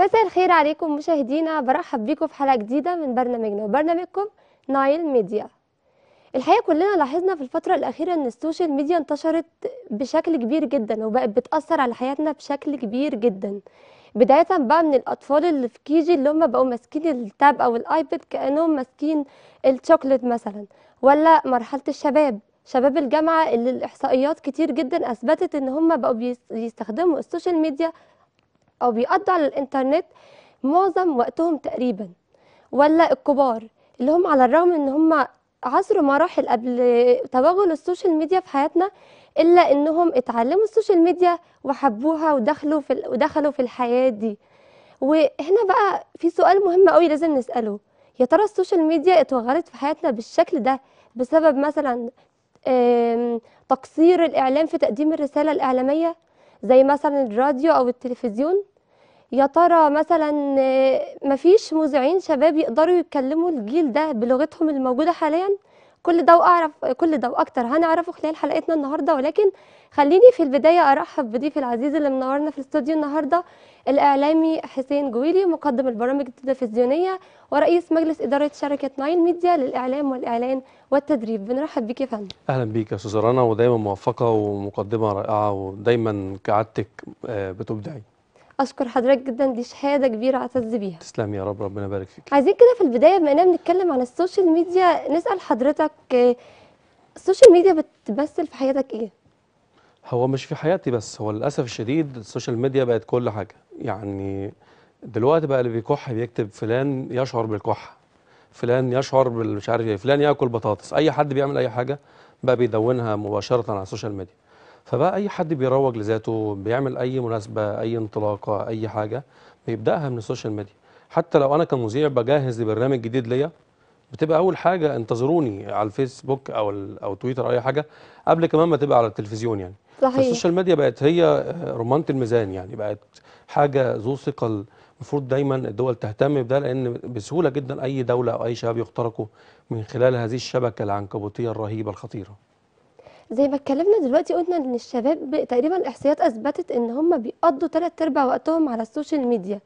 مساء الخير عليكم مشاهدينا برحب بيكم في حلقه جديده من برنامجنا وبرنامجكم نايل ميديا الحقيقه كلنا لاحظنا في الفتره الاخيره ان السوشيال ميديا انتشرت بشكل كبير جدا وبقت بتاثر على حياتنا بشكل كبير جدا بدايه بقى من الاطفال اللي في كيجي اللي هم بقوا ماسكين التاب او الايباد كانهم ماسكين الشوكليت مثلا ولا مرحله الشباب شباب الجامعه اللي الاحصائيات كتير جدا اثبتت ان هم بقوا بيستخدموا السوشيال ميديا أو بيقضوا على الإنترنت معظم وقتهم تقريبا ولا الكبار اللي هم على الرغم إن هم عصروا مراحل قبل توغل السوشيال ميديا في حياتنا إلا إنهم اتعلموا السوشيال ميديا وحبوها ودخلوا في ودخلوا في الحياة دي وهنا بقى في سؤال مهم قوي لازم نسأله يا ترى السوشيال ميديا اتوغلت في حياتنا بالشكل ده بسبب مثلا تقصير الإعلام في تقديم الرسالة الإعلامية زي مثلا الراديو أو التلفزيون يا ترى مثلا آه، مفيش مذيعين شباب يقدروا يتكلموا الجيل ده بلغتهم الموجوده حاليا كل ده واعرف كل ده واكتر هنعرفه خلال حلقتنا النهارده ولكن خليني في البدايه ارحب بضيفي العزيز اللي منورنا في الاستوديو النهارده الاعلامي حسين جويلي مقدم البرامج التلفزيونيه ورئيس مجلس اداره شركه ناين ميديا للاعلام والاعلان والتدريب بنرحب بيك يا فندم اهلا بيك يا استاذه رنا ودايما موفقه ومقدمه رائعه ودايما كعادتك آه، بتبدعي اشكر حضرتك جدا دي شهاده كبيره اعتز بيها تسلم يا رب ربنا يبارك فيك عايزين كده في البدايه بما اننا بنتكلم عن السوشيال ميديا نسال حضرتك السوشيال ميديا بتمثل في حياتك ايه هو مش في حياتي بس هو للاسف الشديد السوشيال ميديا بقت كل حاجه يعني دلوقتي بقى اللي بيكح بيكتب فلان يشعر بالكحه فلان يشعر بالمش عارف ايه فلان ياكل بطاطس اي حد بيعمل اي حاجه بقى بيدونها مباشره على السوشيال ميديا فبقى اي حد بيروج لذاته بيعمل اي مناسبه اي انطلاقه اي حاجه بيبداها من السوشيال ميديا حتى لو انا كمذيع بجهز لبرنامج جديد ليا بتبقى اول حاجه انتظروني على الفيسبوك او او تويتر او اي حاجه قبل كمان ما تبقى على التلفزيون يعني صحيح السوشيال ميديا بقت هي آه، رمانه الميزان يعني بقت حاجه ذو ثقل المفروض دايما الدول تهتم بده لان بسهوله جدا اي دوله او اي شباب يخترقوا من خلال هذه الشبكه العنكبوتيه الرهيبه الخطيره زي ما اتكلمنا دلوقتي قلنا ان الشباب تقريبا الاحصائيات اثبتت ان هم بيقضوا ثلاث ارباع وقتهم على السوشيال ميديا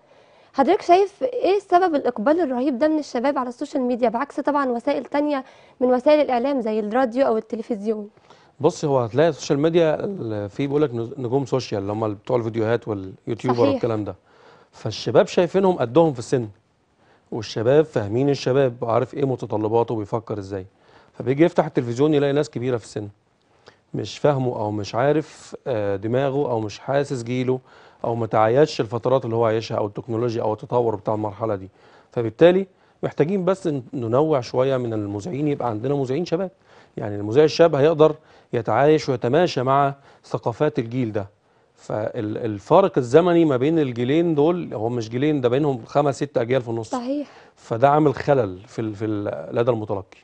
حضرتك شايف ايه سبب الاقبال الرهيب ده من الشباب على السوشيال ميديا بعكس طبعا وسائل تانية من وسائل الاعلام زي الراديو او التلفزيون بص هو هتلاقي السوشيال ميديا في بيقول لك نجوم سوشيال اللي هم بتوع الفيديوهات واليوتيوبر والكلام ده فالشباب شايفينهم قدهم في السن والشباب فاهمين الشباب عارف ايه متطلباته وبيفكر ازاي فبيجي يفتح التلفزيون يلاقي ناس كبيره في السن مش فاهمه او مش عارف آه، دماغه او مش حاسس جيله او ما تعايشش الفترات اللي هو عايشها او التكنولوجيا او التطور بتاع المرحله دي فبالتالي محتاجين بس ننوع شويه من المذيعين يبقى عندنا مذيعين شباب يعني المذيع الشاب هيقدر يتعايش ويتماشى مع ثقافات الجيل ده فالفارق الزمني ما بين الجيلين دول هو مش جيلين ده بينهم خمس ست اجيال في النص صحيح فده عامل خلل في, في لدى المتلقي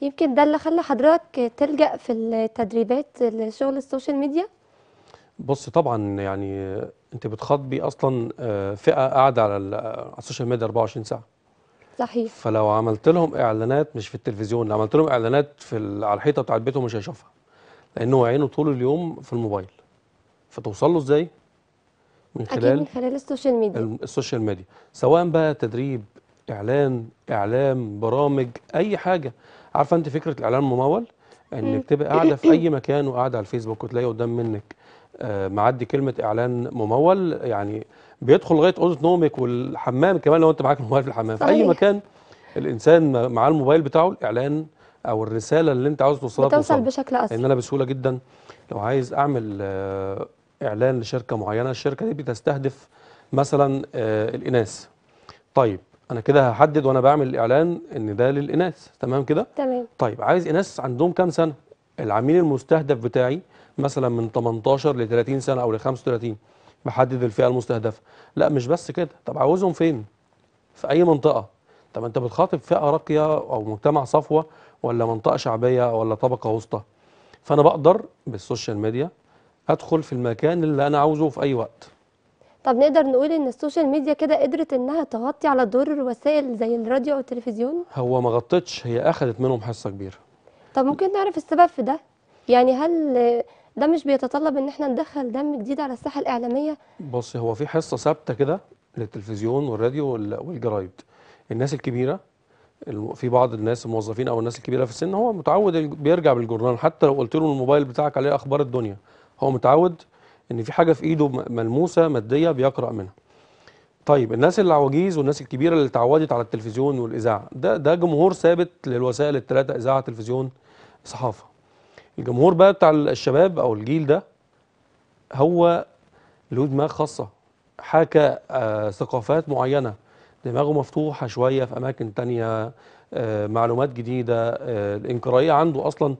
يمكن ده اللي خلى حضرتك تلجأ في التدريبات لشغل السوشيال ميديا بص طبعا يعني انت بتخاطبي اصلا آه، فئه قاعده على السوشيال ميديا 24 ساعه صحيح فلو عملت لهم اعلانات مش في التلفزيون لو عملت لهم اعلانات في على الحيطه بتاعت بيته مش هيشوفها لانه عينه طول اليوم في الموبايل فتوصل له ازاي من خلال أكيد من خلال السوشيال ميديا السوشيال ميديا سواء بقى تدريب اعلان اعلام برامج اي حاجه عارفه انت فكره الاعلان الممول انك تبقى قاعده في اي مكان وقاعده على الفيسبوك وتلاقي قدام منك آه، معدي كلمه اعلان ممول يعني بيدخل لغايه اوضه نومك والحمام كمان لو انت معاك الموبايل في الحمام صحيح. في اي مكان الانسان معاه الموبايل بتاعه الاعلان او الرساله اللي انت عاوز توصلها بتوصل بشكل اسرع ان انا بسهوله جدا لو عايز اعمل آه، اعلان لشركه معينه الشركه دي بتستهدف مثلا آه، الاناث طيب انا كده هحدد وانا بعمل الاعلان ان ده للاناث تمام كده تمام طيب عايز اناث عندهم كام سنه العميل المستهدف بتاعي مثلا من 18 ل 30 سنه او ل 35 بحدد الفئه المستهدفه لا مش بس كده طب عاوزهم فين في اي منطقه طب انت بتخاطب فئه راقيه او مجتمع صفوه ولا منطقه شعبيه ولا طبقه وسطى فانا بقدر بالسوشيال ميديا ادخل في المكان اللي انا عاوزه في اي وقت طب نقدر نقول ان السوشيال ميديا كده قدرت انها تغطي على دور الوسائل زي الراديو والتلفزيون هو ما غطتش هي اخذت منهم حصه كبيره طب ممكن نعرف السبب في ده يعني هل ده مش بيتطلب ان احنا ندخل دم جديد على الساحه الاعلاميه بصي هو في حصه ثابته كده للتلفزيون والراديو والجرايد الناس الكبيره في بعض الناس الموظفين او الناس الكبيره في السن هو متعود بيرجع بالجورنال حتى لو قلت له الموبايل بتاعك عليه اخبار الدنيا هو متعود ان في حاجه في ايده ملموسه ماديه بيقرا منها طيب الناس اللي عواجيز والناس الكبيره اللي اتعودت على التلفزيون والاذاعه ده ده جمهور ثابت للوسائل الثلاثه اذاعه تلفزيون صحافه الجمهور بقى بتاع الشباب او الجيل ده هو له دماغ خاصه حاكى آه ثقافات معينه دماغه مفتوحه شويه في اماكن تانية آه معلومات جديده آه الانكرائيه عنده اصلا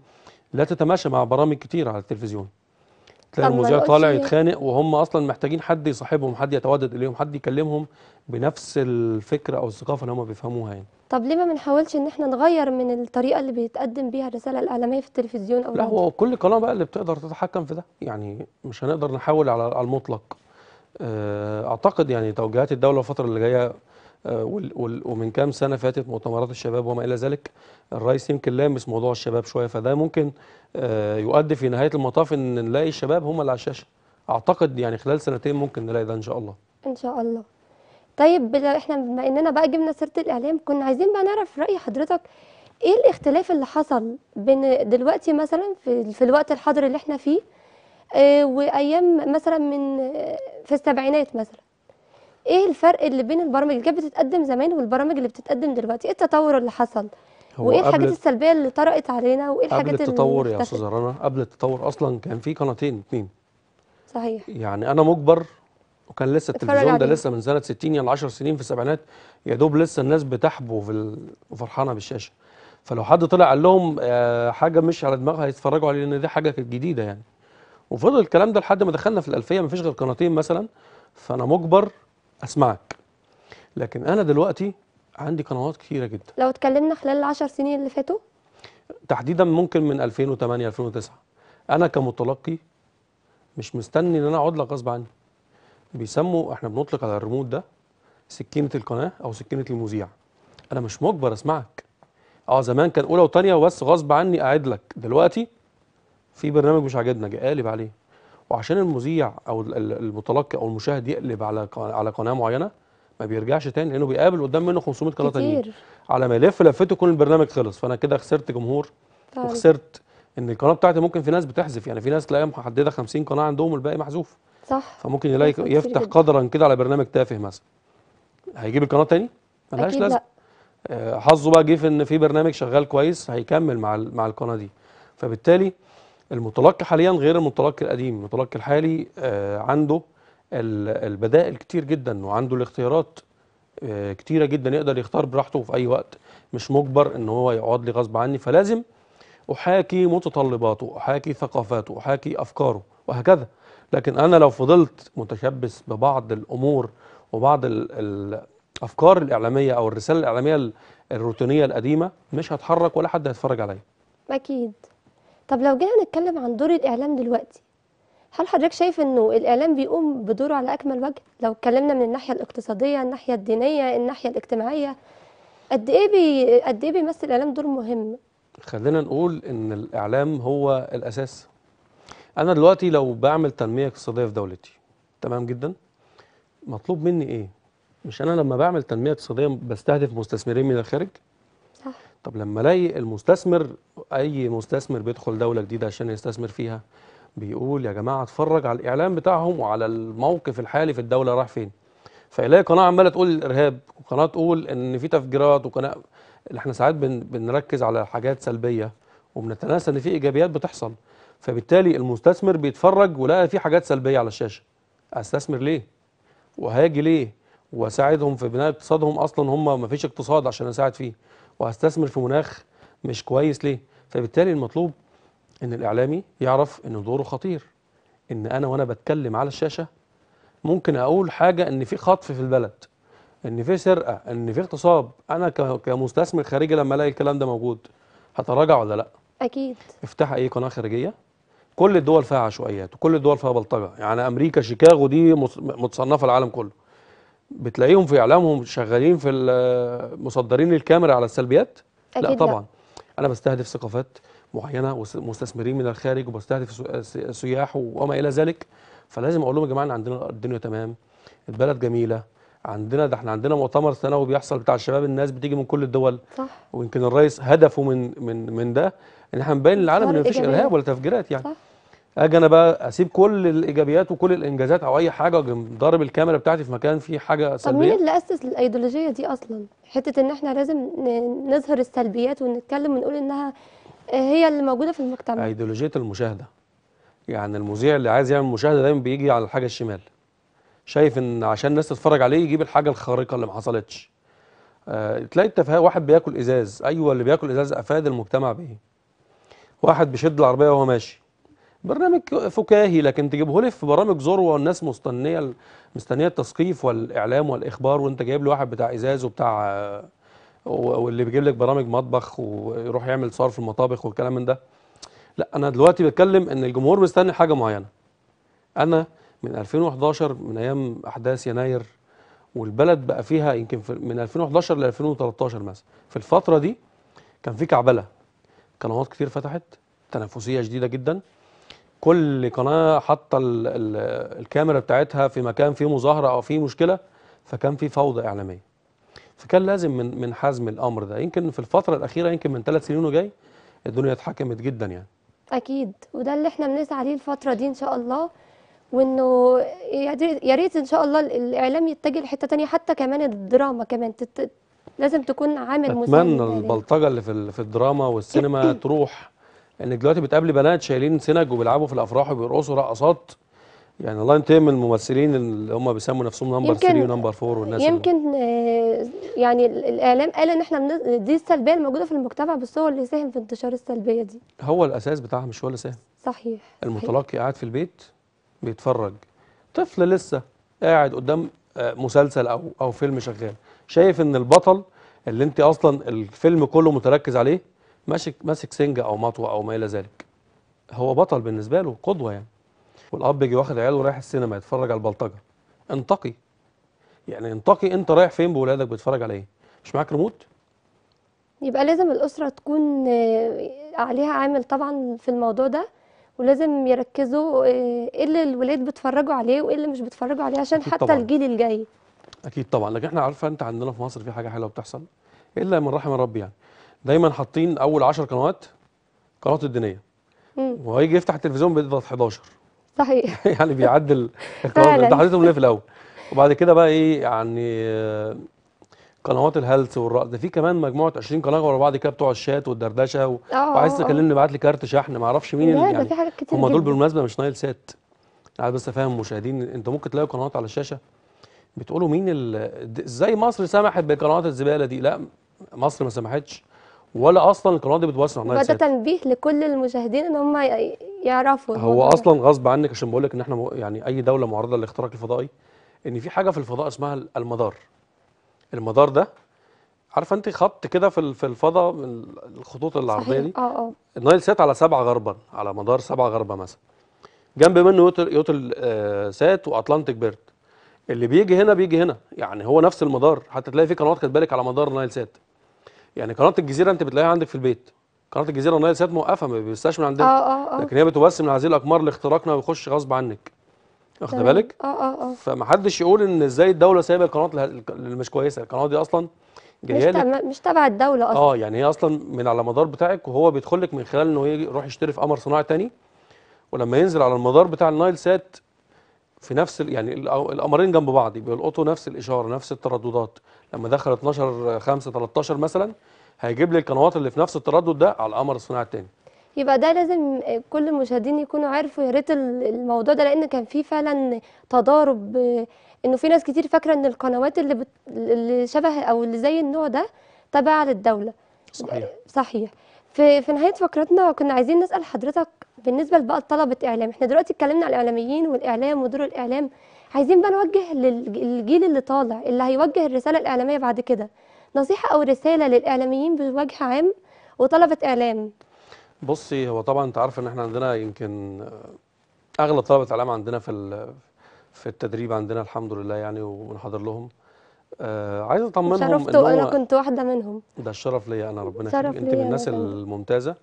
لا تتماشى مع برامج كتير على التلفزيون تلاقي المذيع طالع يتخانق وهم اصلا محتاجين حد يصاحبهم حد يتودد اليهم حد يكلمهم بنفس الفكره او الثقافه اللي هم بيفهموها يعني طب ليه ما بنحاولش ان احنا نغير من الطريقه اللي بيتقدم بيها الرساله الاعلاميه في التلفزيون او لا هو كل قناه بقى اللي بتقدر تتحكم في ده يعني مش هنقدر نحاول على المطلق آه، اعتقد يعني توجيهات الدوله الفتره اللي جايه آه، ومن كام سنه فاتت مؤتمرات الشباب وما الى ذلك الرئيس يمكن لامس موضوع الشباب شويه فده ممكن آه، يؤدي في نهايه المطاف ان نلاقي الشباب هم اللي على الشاشه اعتقد يعني خلال سنتين ممكن نلاقي ده ان شاء الله ان شاء الله طيب احنا بما اننا بقى جبنا سيره الاعلام كنا عايزين بقى نعرف راي حضرتك ايه الاختلاف اللي حصل بين دلوقتي مثلا في, في الوقت الحاضر اللي احنا فيه اه وايام مثلا من آه، في السبعينات مثلا ايه الفرق اللي بين البرامج اللي كانت بتتقدم زمان والبرامج اللي بتتقدم دلوقتي ايه التطور اللي حصل وايه الحاجات السلبيه اللي طرقت علينا وايه الحاجات قبل التطور يا استاذه رنا قبل التطور اصلا كان في قناتين اتنين صحيح يعني انا مجبر وكان لسه التلفزيون ده لسه من سنه 60 يعني 10 سنين في السبعينات يا دوب لسه الناس بتحبو في وفرحانه بالشاشه فلو حد طلع قال لهم آه، حاجه مش على دماغها هيتفرجوا عليه لان دي حاجه كانت جديده يعني وفضل الكلام ده لحد ما دخلنا في الالفيه مفيش غير قناتين مثلا فانا مجبر اسمعك لكن انا دلوقتي عندي قنوات كتيره جدا لو اتكلمنا خلال العشر سنين اللي فاتوا تحديدا ممكن من 2008 2009 انا كمتلقي مش مستني ان انا اقعد لك غصب عني بيسموا احنا بنطلق على الريموت ده سكينه القناه او سكينه المذيع انا مش مجبر اسمعك اه زمان كان اولى وثانيه وبس غصب عني اعد لك دلوقتي في برنامج مش عاجبنا قالب عليه وعشان المذيع او المتلقي او المشاهد يقلب على على قناه معينه ما بيرجعش تاني لانه بيقابل قدام منه 500 قناه تانيين على ما يلف لفته يكون البرنامج خلص فانا كده خسرت جمهور طيب. وخسرت ان القناه بتاعتي ممكن في ناس بتحذف يعني في ناس تلاقيها محدده 50 قناه عندهم والباقي محذوف صح فممكن يلاقي يفتح قدرا كده على برنامج تافه مثلا هيجيب القناه تاني ملهاش لازمه آه، حظه بقى جه في ان في برنامج شغال كويس هيكمل مع مع القناه دي فبالتالي المتلقي حاليا غير المتلقي القديم المتلقي الحالي آه، عنده البدائل كتير جدا وعنده الاختيارات آه، كتيرة جدا يقدر يختار براحته في أي وقت مش مجبر إن هو يقعد لي غصب عني فلازم أحاكي متطلباته أحاكي ثقافاته أحاكي أفكاره وهكذا لكن أنا لو فضلت متشبث ببعض الأمور وبعض الأفكار الإعلامية أو الرسالة الإعلامية الروتينية القديمة مش هتحرك ولا حد هيتفرج عليا أكيد طب لو جينا نتكلم عن دور الإعلام دلوقتي هل حضرتك شايف انه الاعلام بيقوم بدوره على اكمل وجه لو اتكلمنا من الناحيه الاقتصاديه الناحيه الدينيه الناحيه الاجتماعيه قد ايه بي قد ايه بيمثل الاعلام دور مهم خلينا نقول ان الاعلام هو الاساس انا دلوقتي لو بعمل تنميه اقتصاديه في دولتي تمام جدا مطلوب مني ايه مش انا لما بعمل تنميه اقتصاديه بستهدف مستثمرين من الخارج طب لما الاقي المستثمر اي مستثمر بيدخل دوله جديده عشان يستثمر فيها بيقول يا جماعه اتفرج على الاعلام بتاعهم وعلى الموقف الحالي في الدوله راح فين فيلاقي قناه عماله تقول الارهاب وقناه تقول ان في تفجيرات وقناه احنا ساعات بن... بنركز على حاجات سلبيه وبنتناسى ان في ايجابيات بتحصل فبالتالي المستثمر بيتفرج ولقى في حاجات سلبيه على الشاشه استثمر ليه وهاجي ليه واساعدهم في بناء اقتصادهم اصلا هم ما فيش اقتصاد عشان اساعد فيه وهستثمر في مناخ مش كويس ليه فبالتالي المطلوب ان الاعلامي يعرف ان دوره خطير ان انا وانا بتكلم على الشاشه ممكن اقول حاجه ان في خطف في البلد ان في سرقه ان في اغتصاب انا كمستثمر خارجي لما الاقي الكلام ده موجود هتراجع ولا لا اكيد افتح اي قناه خارجيه كل الدول فيها عشوائيات وكل الدول فيها بلطجه يعني امريكا شيكاغو دي متصنفه العالم كله بتلاقيهم في اعلامهم شغالين في مصدرين الكاميرا على السلبيات أكيد لا طبعا لا. انا بستهدف ثقافات معينه ومستثمرين من الخارج وبستهدف سياح وما الى ذلك فلازم اقول لهم يا جماعه ان عندنا الدنيا تمام البلد جميله عندنا ده احنا عندنا مؤتمر سنوي بيحصل بتاع الشباب الناس بتيجي من كل الدول صح ويمكن الرئيس هدفه من من من ده ان احنا نبين للعالم ان مفيش ارهاب ولا تفجيرات يعني صح. اجي انا بقى اسيب كل الايجابيات وكل الانجازات او اي حاجه اجي ضارب الكاميرا بتاعتي في مكان فيه حاجه سلبيه طب مين اللي اسس الايديولوجيه دي اصلا حته ان احنا لازم نظهر السلبيات ونتكلم ونقول انها هي اللي موجوده في المجتمع ايديولوجيه المشاهده يعني المذيع اللي عايز يعمل مشاهده دايما بيجي على الحاجه الشمال شايف ان عشان الناس تتفرج عليه يجيب الحاجه الخارقه اللي ما حصلتش أه تلاقي التفاهه واحد بياكل ازاز ايوه اللي بياكل ازاز افاد المجتمع بيه واحد بيشد العربيه وهو ماشي برنامج فكاهي لكن تجيبه لي في برامج ذروه والناس مستنيه مستنيه التثقيف والاعلام والاخبار وانت جايب لي واحد بتاع ازاز وبتاع واللي بيجيب لك برامج مطبخ ويروح يعمل صور في المطابخ والكلام من ده لا انا دلوقتي بتكلم ان الجمهور مستني حاجه معينه انا من 2011 من ايام احداث يناير والبلد بقى فيها يمكن في من 2011 ل 2013 مثلا في الفتره دي كان في كعبله قنوات كتير فتحت تنافسيه شديده جدا كل قناه حاطه الكاميرا بتاعتها في مكان فيه مظاهره او فيه مشكله فكان في فوضى اعلاميه فكان لازم من من حزم الامر ده يمكن في الفتره الاخيره يمكن من ثلاث سنين وجاي الدنيا اتحكمت جدا يعني اكيد وده اللي احنا بنسعى ليه الفتره دي ان شاء الله وانه يا ريت ان شاء الله الاعلام يتجه لحته ثانيه حتى كمان الدراما كمان تت... لازم تكون عامل مساعد اتمنى البلطجه اللي في في الدراما والسينما تروح انك دلوقتي بتقابلي بنات شايلين سنج وبيلعبوا في الافراح وبيرقصوا رقصات يعني الله ينتقم الممثلين اللي هم بيسموا نفسهم نمبر 3 ونمبر 4 والناس يمكن اللي... آه، يعني الاعلام قال ان احنا من... دي السلبيه الموجوده في المجتمع بس هو اللي ساهم في انتشار السلبيه دي هو الاساس بتاعها مش هو اللي ساهم صحيح المتلقي قاعد في البيت بيتفرج طفل لسه قاعد قدام آه، مسلسل او او فيلم شغال شايف ان البطل اللي انت اصلا الفيلم كله متركز عليه ماسك ماسك سنجه او مطوه او ما الى ذلك هو بطل بالنسبه له قدوه يعني والاب يجي واخد عياله رايح السينما يتفرج على البلطجه انتقي يعني انتقي انت رايح فين بولادك بتتفرج على ايه مش معاك ريموت يبقى لازم الاسره تكون آه، عليها عامل طبعا في الموضوع ده ولازم يركزوا آه، ايه اللي الولاد بيتفرجوا عليه وايه اللي مش بيتفرجوا عليه عشان حتى طبعًا. الجيل الجاي اكيد طبعا لكن احنا عارفه انت عندنا في مصر في حاجه حلوه بتحصل الا من رحم ربي يعني دايما حاطين اول 10 قنوات قنوات الدينيه وهيجي يفتح التلفزيون بيضغط 11 صحيح يعني بيعدل القنوات انت حضرتهم ليه في الاول وبعد كده بقى ايه يعني آه، قنوات الهلس والرقص ده في كمان مجموعه 20 قناه ورا بعض كده بتوع الشات والدردشه و... آه، وعايز آه، تكلمني ابعت لي كارت شحن ما اعرفش مين اللي يعني في حاجات كتير هم دول بالمناسبه مش نايل سات عايز بس افهم المشاهدين انت ممكن تلاقي قنوات على الشاشه بتقولوا مين ال... ازاي مصر سمحت بقنوات الزباله دي لا مصر ما سمحتش ولا اصلا القناه دي بتوسع عنها فده تنبيه لكل المشاهدين ان هم يعرفوا هو اصلا غصب عنك عشان بقول لك ان احنا يعني اي دوله معرضه للاختراق الفضائي ان في حاجه في الفضاء اسمها المدار المدار ده عارفه انت خط كده في في الفضاء الخطوط العرضيه دي اه اه النايل سات على سبعة غربا على مدار سبعة غربا مثلا جنب منه يوتل يوتل آه، سات واتلانتيك بيرد اللي بيجي هنا بيجي هنا يعني هو نفس المدار حتى تلاقي في قنوات كانت بالك على مدار نايل سات يعني قناه الجزيره انت بتلاقيها عندك في البيت قناه الجزيره والنايل سات موقفه ما بيستاش من عندنا آه آه آه. لكن هي بتبث من هذه الاقمار اللي اختراقنا ويخش غصب عنك واخد بالك اه اه اه فمحدش يقول ان ازاي الدوله سايبه القنوات اللي مش كويسه القناه دي اصلا جايه مش, مش تبع الدوله اصلا اه يعني هي اصلا من على مدار بتاعك وهو بيدخل لك من خلال انه يروح يشتري في قمر صناعي تاني ولما ينزل على المدار بتاع النايل سات في نفس يعني القمرين جنب بعض بيلقطوا نفس الاشاره نفس الترددات لما دخل 12 5 13 مثلا هيجيب لي القنوات اللي في نفس التردد ده على القمر الصناعي الثاني يبقى ده لازم كل المشاهدين يكونوا عارفوا يا ريت الموضوع ده لان كان في فعلا تضارب انه في ناس كتير فاكره ان القنوات اللي, بت... اللي شبه او اللي زي النوع ده تابعه للدوله صحيح صحيح في في نهايه فقرتنا كنا عايزين نسال حضرتك بالنسبه بقى لطلبه اعلام احنا دلوقتي اتكلمنا على الاعلاميين والاعلام ودور الاعلام عايزين بقى نوجه للجيل اللي طالع اللي هيوجه الرساله الاعلاميه بعد كده نصيحه او رساله للاعلاميين بوجه عام وطلبه اعلام بصي هو طبعا انت عارفه ان احنا عندنا يمكن اغلب طلبه اعلام عندنا في في التدريب عندنا الحمد لله يعني ونحضر لهم آه عايز اطمنهم ان هو انا كنت واحده منهم ده الشرف ليا انا ربنا يخليك انت من الناس الممتازه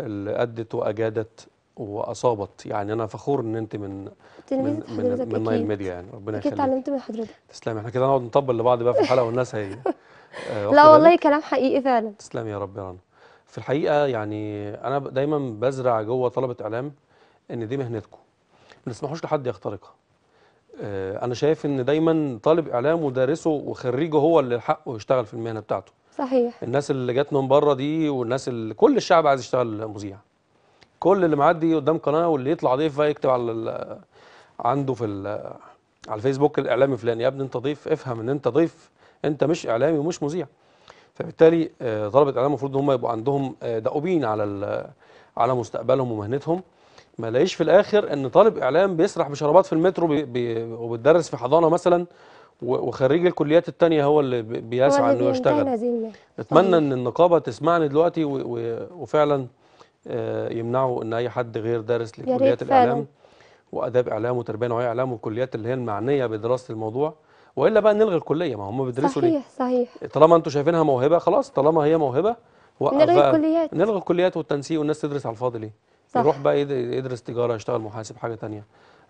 اللي ادت واجادت واصابت يعني انا فخور ان انت من من من, من نايل ميديا يعني ربنا يخليك اتعلمت من حضرتك تسلمي احنا كده هنقعد نطبل لبعض بقى في الحلقه والناس هي آه لا والله كلام حقيقي فعلا تسلمي يا رب يا رنا في الحقيقه يعني انا دايما بزرع جوه طلبه اعلام ان دي مهنتكم ما تسمحوش لحد يخترقها آه انا شايف ان دايما طالب اعلام ودارسه وخريجه هو اللي حقه يشتغل في المهنه بتاعته صحيح الناس اللي جت من بره دي والناس اللي كل الشعب عايز يشتغل مذيع كل اللي معدي قدام قناه واللي يطلع ضيف بقى يكتب على عنده في على الفيسبوك الاعلامي فلان يا ابني انت ضيف افهم ان انت ضيف انت مش اعلامي ومش مذيع فبالتالي آه، طلبه الاعلام المفروض ان هم يبقوا عندهم آه، دؤوبين على على مستقبلهم ومهنتهم ما لاقيش في الاخر ان طالب اعلام بيسرح بشرابات في المترو بي بي وبتدرس في حضانه مثلا وخريج الكليات الثانيه هو اللي بيسعى انه يشتغل اتمنى ان النقابه تسمعني دلوقتي وفعلا آه، يمنعوا ان اي حد غير دارس لكليات الاعلام واداب اعلام وتربيه نوعيه اعلام والكليات اللي هي المعنيه بدراسه الموضوع والا بقى نلغي الكليه ما هم بيدرسوا صحيح ليه صحيح طالما انتم شايفينها موهبه خلاص طالما هي موهبه نلغي الكليات نلغي الكليات والتنسيق والناس تدرس على الفاضي ليه صح. يروح بقى يدرس تجاره يشتغل محاسب حاجه ثانيه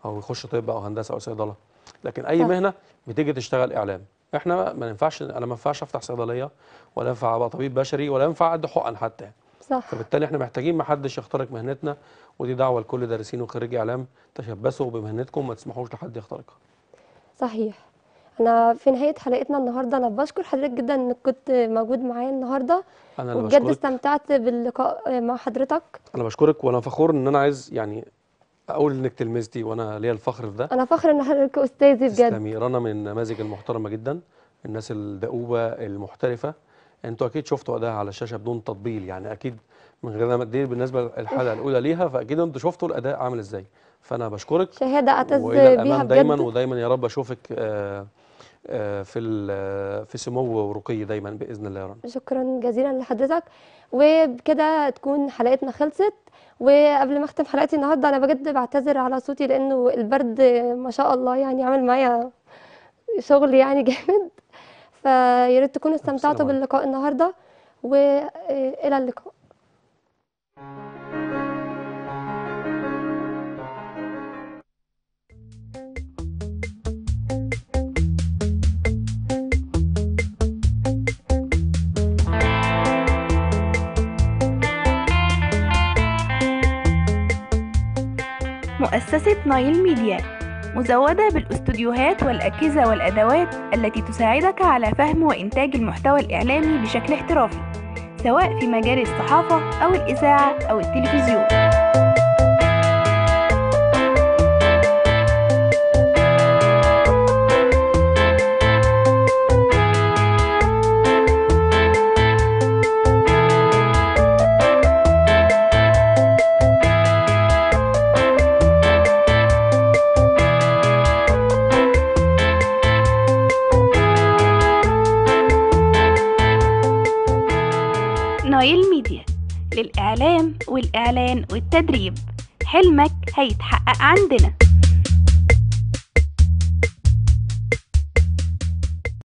او يخش طب او هندسه او صيدله لكن اي صح. مهنه بتيجي تشتغل اعلام احنا ما ينفعش انا ما ينفعش افتح صيدليه ولا ينفع ابقى طبيب بشري ولا ينفع ادي حقن حتى صح فبالتالي احنا محتاجين ما حدش يخترق مهنتنا ودي دعوه لكل دارسين وخريجي اعلام تشبثوا بمهنتكم ما تسمحوش لحد يخترقها صحيح انا في نهايه حلقتنا النهارده انا بشكر حضرتك جدا انك كنت موجود معايا النهارده انا بجد استمتعت باللقاء مع حضرتك انا بشكرك وانا فخور ان انا عايز يعني اقول انك تلمستي وانا ليا الفخر في ده انا فخر ان حضرتك استاذي بجد تسلمي رنا من النماذج المحترمه جدا الناس الدؤوبه المحترفه انتوا اكيد شفتوا اداها على الشاشه بدون تطبيل يعني اكيد من غير ما دي بالنسبه للحلقه الاولى ليها فاكيد انتوا شفتوا الاداء عامل ازاي فانا بشكرك شهاده اعتز بيها بجد دايما ودايما يا رب اشوفك آه، آه، في آه، في سمو ورقي دايما باذن الله يا رب شكرا جزيلا لحضرتك وبكده تكون حلقتنا خلصت وقبل ما اختم حلقتي النهارده انا بجد بعتذر على صوتي لانه البرد ما شاء الله يعني عامل معايا شغل يعني جامد فيا ريت تكونوا استمتعتوا باللقاء النهارده والى اللقاء مؤسسة نايل ميديا مزودة بالاستوديوهات والأجهزة والأدوات التي تساعدك على فهم وإنتاج المحتوى الإعلامي بشكل احترافي سواء في مجال الصحافة أو الإذاعة أو التلفزيون التدريب حلمك هيتحقق عندنا